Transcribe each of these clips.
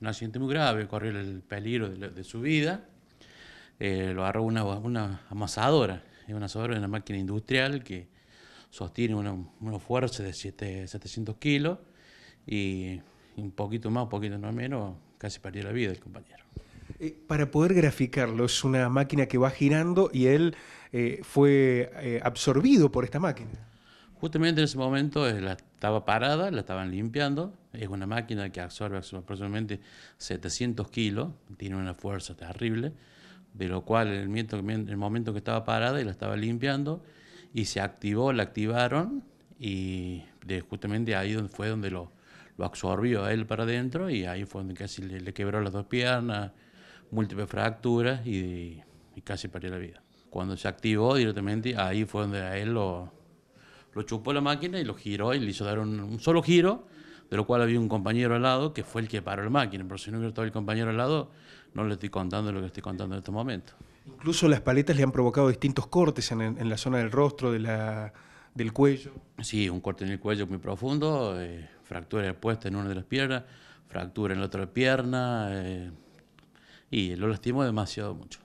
un accidente muy grave, corrió el peligro de, su vida. Eh, lo agarró una, amasadora, es una amasadora de una máquina industrial que sostiene unos fuerzas fuerza de 700 kilos y un poquito más, un poquito no menos, casi perdió la vida el compañero. Eh, para poder graficarlo, es una máquina que va girando y él eh, fue absorbido por esta máquina. Justamente en ese momento eh, estaba parada, la estaban limpiando. Es una máquina que absorbe aproximadamente 700 kilos, tiene una fuerza terrible, de lo cual en el, momento que estaba parada y la estaba limpiando, y se activó, la activaron, y justamente ahí fue donde lo, absorbió a él para adentro, y ahí fue donde casi le, quebró las dos piernas, múltiples fracturas y, y casi perdió la vida. Cuando se activó directamente, ahí fue donde a él lo, lo chupó la máquina y lo giró y le hizo dar un, solo giro, de lo cual había un compañero al lado que fue el que paró la máquina, pero si no hubiera estado el compañero al lado, no le estoy contando lo que estoy contando en este momento. Incluso las paletas le han provocado distintos cortes en, la zona del rostro, de la, del cuello. Sí, un corte en el cuello muy profundo, eh, fractura puesta en una de las piernas, fractura en la otra pierna, eh, y lo lastimó demasiado mucho.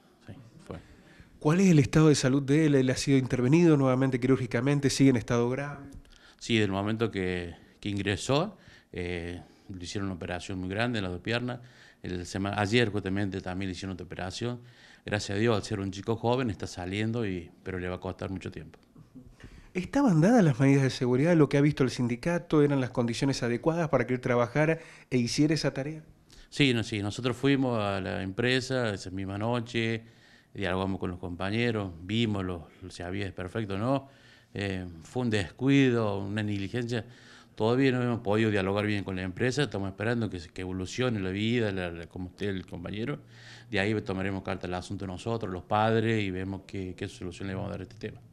¿Cuál es el estado de salud de él? ¿Él ha sido intervenido nuevamente quirúrgicamente? ¿Sigue en estado grave? Sí, desde el momento que, ingresó, eh, le hicieron una operación muy grande en las dos piernas. El ayer justamente también le hicieron otra operación. Gracias a Dios, al ser un chico joven, está saliendo, y, pero le va a costar mucho tiempo. ¿Estaban dadas las medidas de seguridad, lo que ha visto el sindicato? ¿Eran las condiciones adecuadas para que él trabajara e hiciera esa tarea? Sí, sí. nosotros fuimos a la empresa esa misma noche, dialogamos con los compañeros, vimos los, si había es perfecto o no, eh, fue un descuido, una negligencia. Todavía no hemos podido dialogar bien con la empresa, estamos esperando que, que evolucione la vida, como usted, el compañero. De ahí tomaremos carta el asunto nosotros, los padres, y vemos qué, qué solución le vamos a dar a este tema.